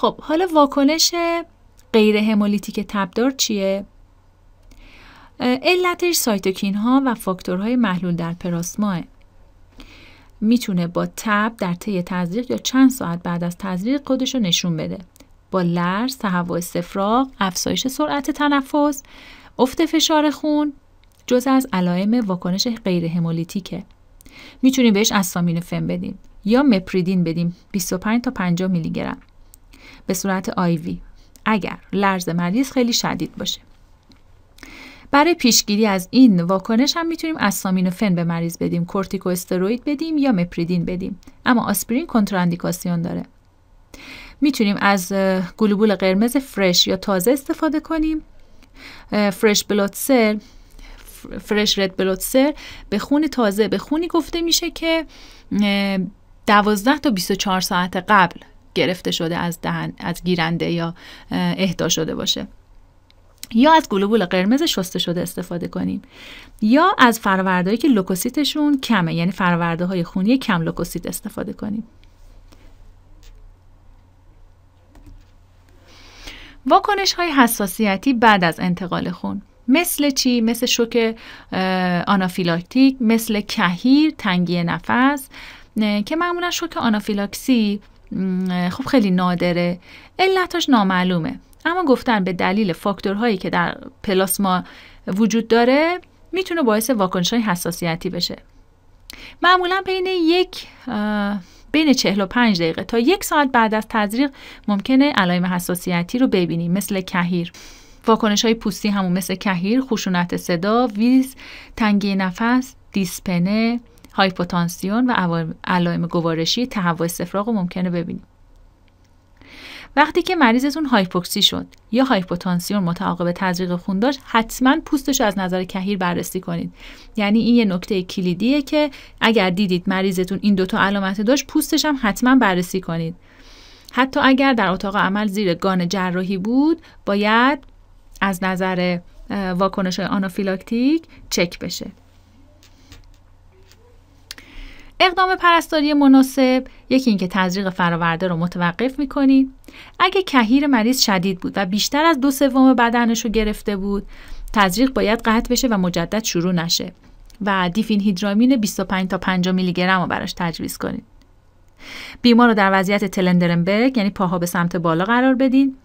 خب حالا واکنش غیر همولیتیک تبدار چیه؟ علتش سایتوکین ها و فاکتورهای محلول در پراسماه میتونه با تب در طی تزریق یا چند ساعت بعد از تزریق خودش رو نشون بده با لرز، تهوع استفراغ، افزایش سرعت تنفس، افت فشار خون جز از علائم واکنش غیر همولیتیکه میتونیم بهش اسامین فن بدیم یا مپریدین بدیم 25 تا 50 میلی گرم به صورت آیوی اگر لرز مریض خیلی شدید باشه برای پیشگیری از این واکنش هم میتونیم فن به مریض بدیم کورتیکو استروید بدیم یا مپریدین بدیم اما آسپرین کنتراندیکاسیون داره میتونیم از گلوبول قرمز فرش یا تازه استفاده کنیم فرش بلاد سر فرش رد بلاد به خون تازه به خونی گفته میشه که 12 تا 24 ساعت قبل گرفته شده از دهن از گیرنده یا اهدا شده باشه یا از گلوبول قرمز شسته شده استفاده کنیم یا از فروردهایی که لوکوسیتشون کمه یعنی فرورده های خونی کم لوکوسیت استفاده کنیم واکنش های حساسیتی بعد از انتقال خون مثل چی؟ مثل شوک آنافیلاکتیک، مثل کهیر، تنگی نفس که معمولا شوک آنافیلاکسی خب خیلی نادره علتاش نامعلومه اما گفتن به دلیل فاکتورهایی که در پلاسما وجود داره میتونه باعث واکنش های حساسیتی بشه معمولا بین یک بین 45 دقیقه تا یک ساعت بعد از تزریق ممکنه علائم حساسیتی رو ببینیم مثل کهیر واکنش های پوستی همون مثل کهیر، خشونت صدا، ویز، تنگی نفس، دیسپنه، هایپوتانسیون و علائم گوارشی تهوع استفراغ رو ممکنه ببینیم وقتی که مریضتون هایپوکسی شد یا هایپوتانسیون متعاقب تزریق خون داشت حتما پوستش از نظر کهیر بررسی کنید یعنی این یه نکته کلیدیه که اگر دیدید مریضتون این دوتا علامت داشت پوستش هم حتما بررسی کنید حتی اگر در اتاق عمل زیر گان جراحی بود باید از نظر واکنش آنافیلاکتیک چک بشه اقدام پرستاری مناسب یکی اینکه تزریق فراورده رو متوقف میکنید اگه کهیر مریض شدید بود و بیشتر از دو سوم بدنش رو گرفته بود تزریق باید قطع بشه و مجدد شروع نشه و دیفین هیدرامین 25 تا 50 میلی گرم رو براش تجویز کنید بیمار رو در وضعیت تلندرنبرگ یعنی پاها به سمت بالا قرار بدین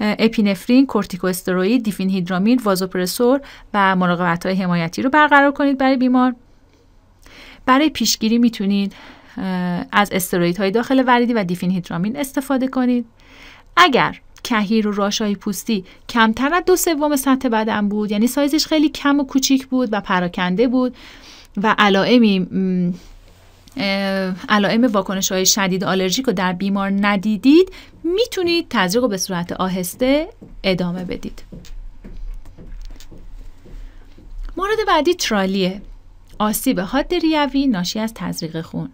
اپینفرین، کورتیکواستروئید، دیفین هیدرامین، وازوپرسور و مراقبت‌های حمایتی رو برقرار کنید برای بیمار برای پیشگیری میتونید از های داخل وریدی و دیفین هیدرامین استفاده کنید اگر کهیر و راشای پوستی کمتر از دو سوم سطح بدن بود یعنی سایزش خیلی کم و کوچیک بود و پراکنده بود و علائمی علائم واکنش های شدید آلرژیک رو در بیمار ندیدید میتونید تزریق رو به صورت آهسته ادامه بدید مورد بعدی ترالیه آسیب حاد ریوی ناشی از تزریق خون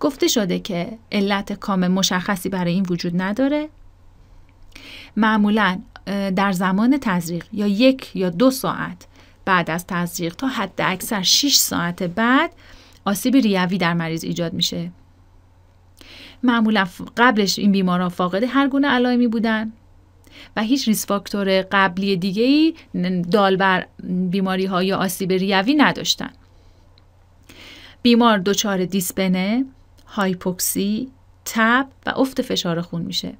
گفته شده که علت کام مشخصی برای این وجود نداره معمولا در زمان تزریق یا یک یا دو ساعت بعد از تزریق تا حد اکثر 6 ساعت بعد آسیب ریوی در مریض ایجاد میشه معمولا قبلش این بیمارا فاقد هر گونه علائمی بودن و هیچ ریس فاکتور قبلی دیگه ای دال بر بیماری های آسیب ریوی نداشتن بیمار دچار دیسپنه، هایپوکسی، تب و افت فشار خون میشه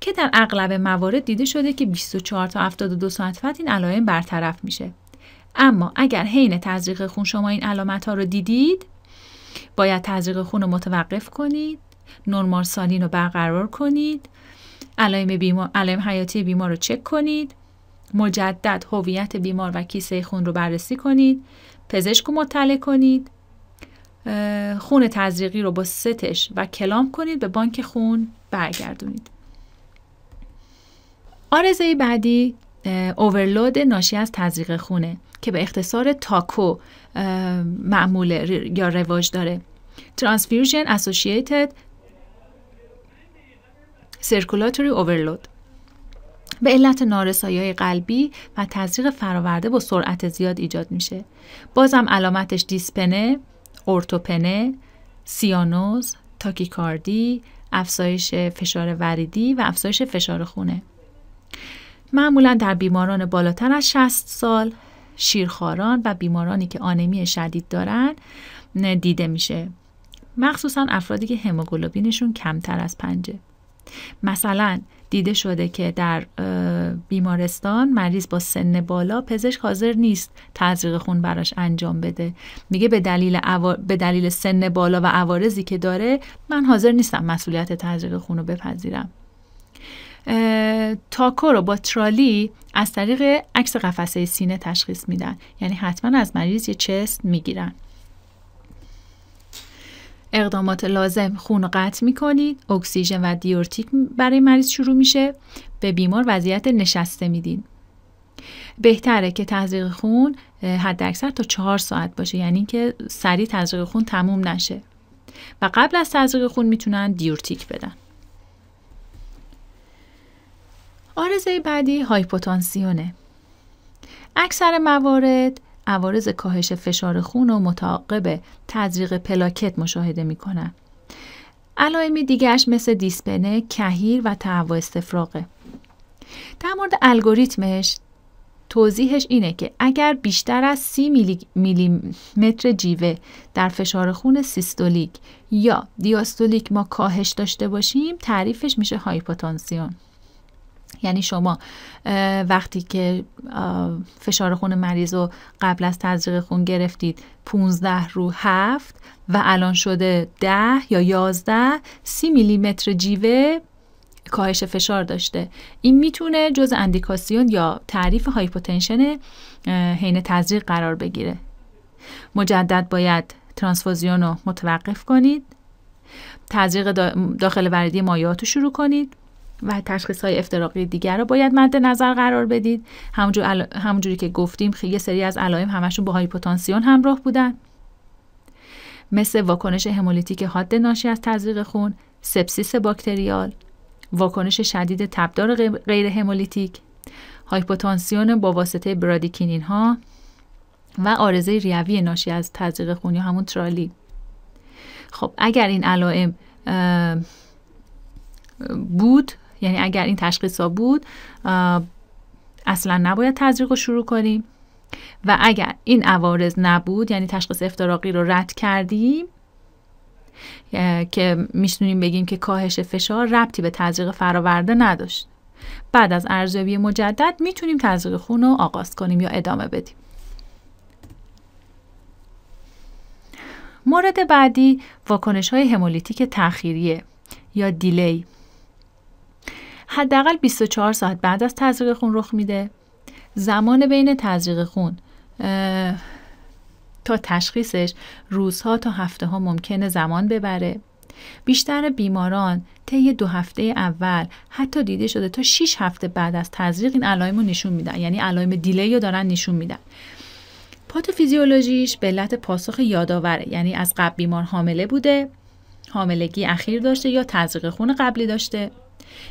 که در اغلب موارد دیده شده که 24 تا 72 ساعت بعد این علائم برطرف میشه اما اگر حین تزریق خون شما این علامت ها رو دیدید باید تزریق خون رو متوقف کنید نرمال سالین رو برقرار کنید علائم بیمار علائم حیاتی بیمار رو چک کنید مجدد هویت بیمار و کیسه خون رو بررسی کنید پزشک رو مطلع کنید خون تزریقی رو با ستش و کلام کنید به بانک خون برگردونید آرزه بعدی اوورلود ناشی از تزریق خونه که به اختصار تاکو معموله یا رواج داره ترانسفیوژن اسوشییتد سرکولاتوری اوورلود به علت نارسایی های قلبی و تزریق فراورده با سرعت زیاد ایجاد میشه بازم علامتش دیسپنه ارتوپنه سیانوز تاکیکاردی افزایش فشار وریدی و افزایش فشار خونه معمولا در بیماران بالاتر از 60 سال شیرخواران و بیمارانی که آنمی شدید دارند دیده میشه مخصوصا افرادی که هموگلوبینشون کمتر از پنجه مثلا دیده شده که در بیمارستان مریض با سن بالا پزشک حاضر نیست تزریق خون براش انجام بده میگه به دلیل, به دلیل سن بالا و عوارضی که داره من حاضر نیستم مسئولیت تزریق خون رو بپذیرم تاکو رو با ترالی از طریق عکس قفسه سینه تشخیص میدن یعنی حتما از مریض یه چست میگیرن اقدامات لازم خون قطع کنید، اکسیژن و دیورتیک برای مریض شروع میشه به بیمار وضعیت نشسته میدین بهتره که تزریق خون حد اکثر تا چهار ساعت باشه یعنی اینکه سریع تزریق خون تموم نشه و قبل از تزریق خون میتونن دیورتیک بدن آرزه بعدی هایپوتانسیونه اکثر موارد عوارض کاهش فشار خون و متعاقب تزریق پلاکت مشاهده می کنن. علائم دیگرش مثل دیسپنه، کهیر و تهوع استفراغه. در مورد الگوریتمش توضیحش اینه که اگر بیشتر از 30 میلی میلی جیوه در فشار خون سیستولیک یا دیاستولیک ما کاهش داشته باشیم تعریفش میشه هایپوتانسیون. یعنی شما وقتی که فشار خون مریض رو قبل از تزریق خون گرفتید 15 رو 7 و الان شده 10 یا 11 30 متر جیوه کاهش فشار داشته این میتونه جز اندیکاسیون یا تعریف هایپوتنشن حین تزریق قرار بگیره مجدد باید ترانسفوزیون رو متوقف کنید تزریق داخل وردی مایعات رو شروع کنید و تشخیص های افتراقی دیگر رو باید مد نظر قرار بدید همونجور همونجوری که گفتیم یه سری از علائم همشون با هایپوتانسیون همراه بودن مثل واکنش همولیتیک حاد ناشی از تزریق خون سپسیس باکتریال واکنش شدید تبدار غیر همولیتیک هایپوتانسیون با واسطه برادیکینین ها و آرزه ریوی ناشی از تزریق خون یا همون ترالی خب اگر این علائم بود یعنی اگر این تشخیص ها بود اصلا نباید تزریق رو شروع کنیم و اگر این عوارض نبود یعنی تشخیص افتراقی رو رد کردیم که میشنونیم بگیم که کاهش فشار ربطی به تزریق فراورده نداشت بعد از ارزیابی مجدد میتونیم تزریق خون رو آغاز کنیم یا ادامه بدیم مورد بعدی واکنش های همولیتیک تخیریه یا دیلی حداقل 24 ساعت بعد از تزریق خون رخ میده زمان بین تزریق خون تا تشخیصش روزها تا هفته ها ممکنه زمان ببره بیشتر بیماران طی دو هفته اول حتی دیده شده تا 6 هفته بعد از تزریق این علائم رو نشون میدن یعنی علائم دیلی رو دارن نشون میدن پاتوفیزیولوژیش به علت پاسخ یادآوره یعنی از قبل بیمار حامله بوده حاملگی اخیر داشته یا تزریق خون قبلی داشته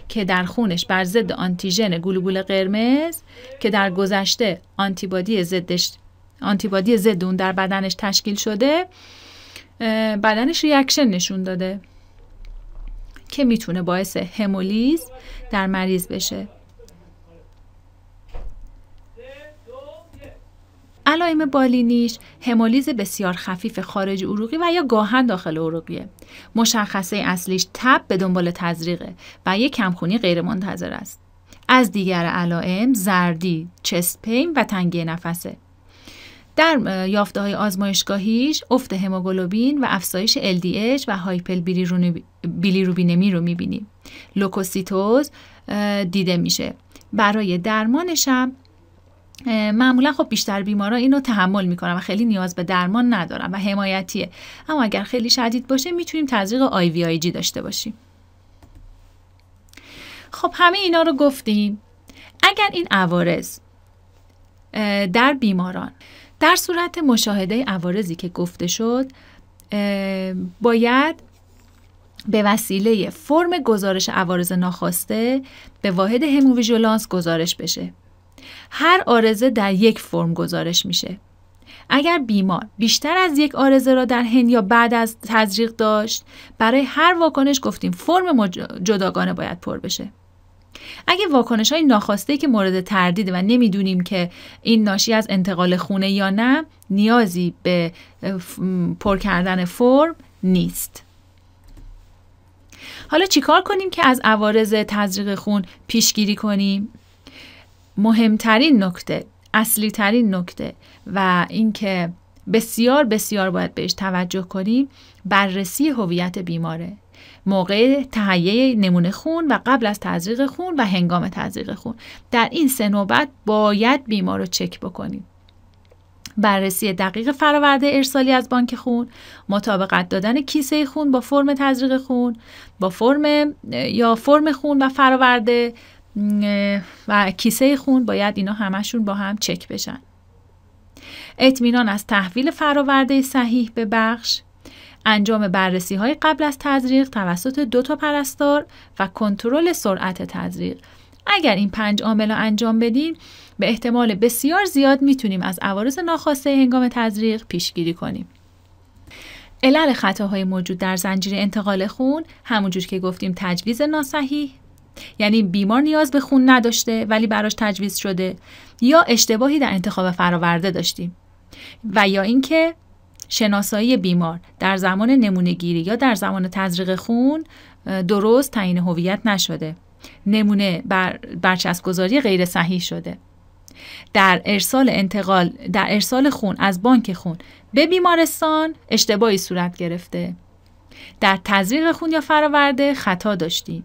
که در خونش بر ضد آنتیژن گلوبول قرمز که در گذشته آنتیبادی ضدش آنتیبادی ضد اون در بدنش تشکیل شده بدنش ریاکشن نشون داده که میتونه باعث همولیز در مریض بشه علائم بالینیش همولیز بسیار خفیف خارج عروقی و یا گاهن داخل عروقیه مشخصه اصلیش تب به دنبال تزریقه و یک کمخونی غیرمنتظر است از دیگر علائم زردی چست پین و تنگی نفسه در یافته های آزمایشگاهیش افت هموگلوبین و افزایش LDH و هایپل بیلیروبینمی رو میبینیم لوکوسیتوز دیده میشه برای درمانش معمولا خب بیشتر بیمارا اینو تحمل میکنن و خیلی نیاز به درمان ندارن و حمایتیه اما اگر خیلی شدید باشه میتونیم تزریق آی وی آی جی داشته باشیم خب همه اینا رو گفتیم اگر این عوارض در بیماران در صورت مشاهده عوارضی که گفته شد باید به وسیله فرم گزارش عوارض ناخواسته به واحد هموویژولانس گزارش بشه هر آرزه در یک فرم گزارش میشه. اگر بیمار بیشتر از یک آرزه را در هند یا بعد از تزریق داشت برای هر واکنش گفتیم فرم جداگانه باید پر بشه اگه واکنش های ناخواسته که مورد تردیده و نمیدونیم که این ناشی از انتقال خونه یا نه نیازی به پر کردن فرم نیست حالا چیکار کنیم که از عوارض تزریق خون پیشگیری کنیم مهمترین نکته اصلی ترین نکته و اینکه بسیار بسیار باید بهش توجه کنیم بررسی هویت بیماره موقع تهیه نمونه خون و قبل از تزریق خون و هنگام تزریق خون در این سه نوبت باید بیمار رو چک بکنیم بررسی دقیق فراورده ارسالی از بانک خون مطابقت دادن کیسه خون با فرم تزریق خون با فرم یا فرم خون و فراورده و کیسه خون باید اینا همشون با هم چک بشن اطمینان از تحویل فراورده صحیح به بخش انجام بررسی های قبل از تزریق توسط دو تا پرستار و کنترل سرعت تزریق اگر این پنج عامل رو انجام بدیم به احتمال بسیار زیاد میتونیم از عوارض ناخواسته هنگام تزریق پیشگیری کنیم علل خطاهای موجود در زنجیره انتقال خون همونجور که گفتیم تجویز ناصحیح یعنی بیمار نیاز به خون نداشته ولی براش تجویز شده یا اشتباهی در انتخاب فراورده داشتیم و یا اینکه شناسایی بیمار در زمان نمونه گیری یا در زمان تزریق خون درست تعیین هویت نشده نمونه بر برچسب گذاری غیر صحیح شده در ارسال انتقال در ارسال خون از بانک خون به بیمارستان اشتباهی صورت گرفته در تزریق خون یا فراورده خطا داشتیم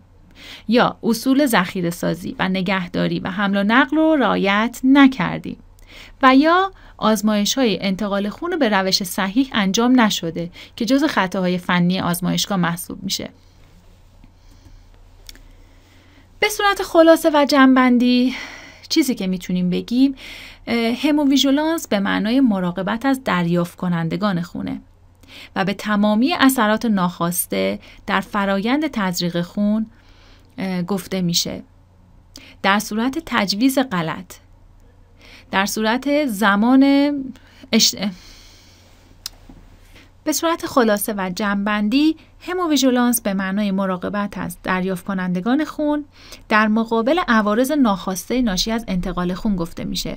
یا اصول ذخیره سازی و نگهداری و حمل و نقل رو رعایت نکردیم و یا آزمایش های انتقال خون به روش صحیح انجام نشده که جز خطاهای فنی آزمایشگاه محسوب میشه به صورت خلاصه و جنبندی چیزی که میتونیم بگیم هموویژولانس به معنای مراقبت از دریافت کنندگان خونه و به تمامی اثرات ناخواسته در فرایند تزریق خون گفته میشه در صورت تجویز غلط در صورت زمان اش... به صورت خلاصه و جنبندی هموویژولانس به معنای مراقبت از دریافت کنندگان خون در مقابل عوارض ناخواسته ناشی از انتقال خون گفته میشه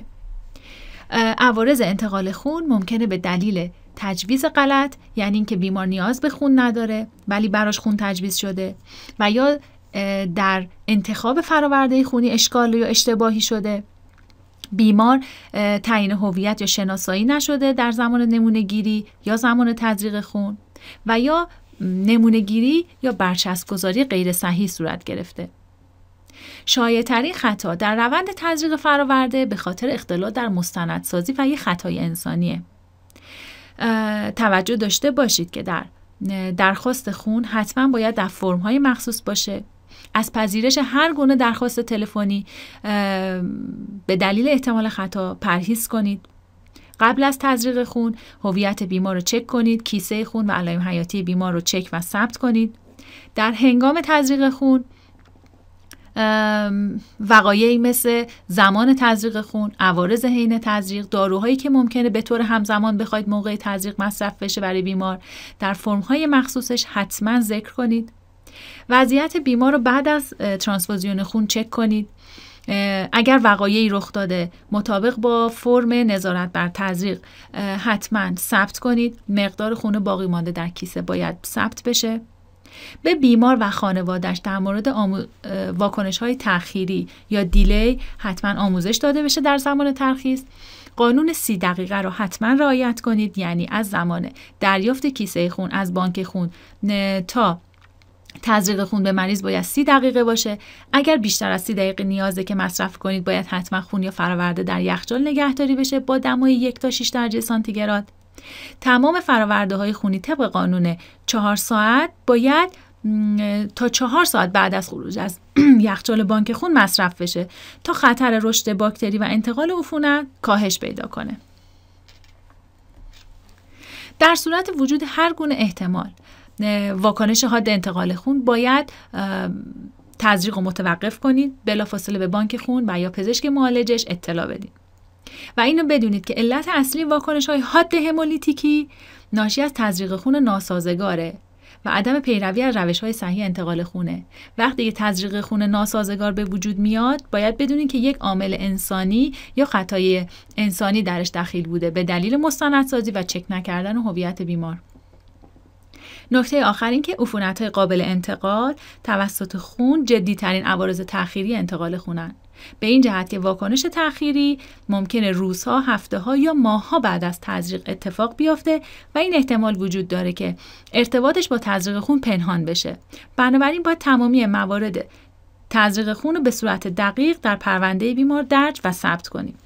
عوارض انتقال خون ممکنه به دلیل تجویز غلط یعنی اینکه بیمار نیاز به خون نداره ولی براش خون تجویز شده و یا در انتخاب فراورده خونی اشکال یا اشتباهی شده بیمار تعیین هویت یا شناسایی نشده در زمان نمونه گیری یا زمان تزریق خون و یا نمونه گیری یا برچسب گذاری غیر صحیح صورت گرفته ترین خطا در روند تزریق فراورده به خاطر اختلال در مستندسازی و یه خطای انسانیه توجه داشته باشید که در درخواست خون حتما باید در فرم های مخصوص باشه از پذیرش هر گونه درخواست تلفنی به دلیل احتمال خطا پرهیز کنید قبل از تزریق خون هویت بیمار رو چک کنید کیسه خون و علائم حیاتی بیمار رو چک و ثبت کنید در هنگام تزریق خون وقایعی مثل زمان تزریق خون، عوارض حین تزریق، داروهایی که ممکنه به طور همزمان بخواید موقع تزریق مصرف بشه برای بیمار، در فرمهای مخصوصش حتما ذکر کنید. وضعیت بیمار رو بعد از ترانسفوزیون خون چک کنید اگر وقایعی رخ داده مطابق با فرم نظارت بر تزریق حتما ثبت کنید مقدار خون باقی مانده در کیسه باید ثبت بشه به بیمار و خانوادش در مورد آمو... واکنش های تأخیری یا دیلی حتما آموزش داده بشه در زمان ترخیص قانون سی دقیقه رو حتما رعایت کنید یعنی از زمان دریافت کیسه خون از بانک خون تا تزریق خون به مریض باید سی دقیقه باشه اگر بیشتر از سی دقیقه نیازه که مصرف کنید باید حتما خون یا فراورده در یخچال نگهداری بشه با دمای یک تا 6 درجه سانتیگراد تمام فراورده های خونی طبق قانون چهار ساعت باید تا چهار ساعت بعد از خروج از یخچال بانک خون مصرف بشه تا خطر رشد باکتری و انتقال عفونت کاهش پیدا کنه در صورت وجود هر گونه احتمال واکنش حاد انتقال خون باید تزریق و متوقف کنید بلافاصله به بانک خون و یا پزشک معالجش اطلاع بدید و اینو بدونید که علت اصلی واکنش های حاد همولیتیکی ناشی از تزریق خون ناسازگاره و عدم پیروی از روش های صحیح انتقال خونه وقتی یه تزریق خون ناسازگار به وجود میاد باید بدونید که یک عامل انسانی یا خطای انسانی درش دخیل بوده به دلیل مستندسازی و چک نکردن هویت بیمار نکته آخر این که عفونت قابل انتقال توسط خون جدیترین عوارض تأخیری انتقال خونن. به این جهت که واکنش تأخیری ممکنه روزها، هفته ها یا ماهها بعد از تزریق اتفاق بیفته و این احتمال وجود داره که ارتباطش با تزریق خون پنهان بشه. بنابراین باید تمامی موارد تزریق خون رو به صورت دقیق در پرونده بیمار درج و ثبت کنیم.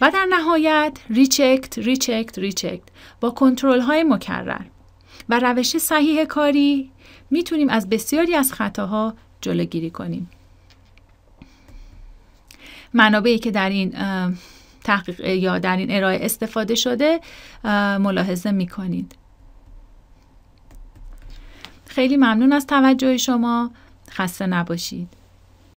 و در نهایت ریچکت ریچکت ریچکت با کنترل های مکرر و روش صحیح کاری میتونیم از بسیاری از خطاها جلوگیری کنیم منابعی که در این تحقیق یا در این ارائه استفاده شده ملاحظه میکنید خیلی ممنون از توجه شما خسته نباشید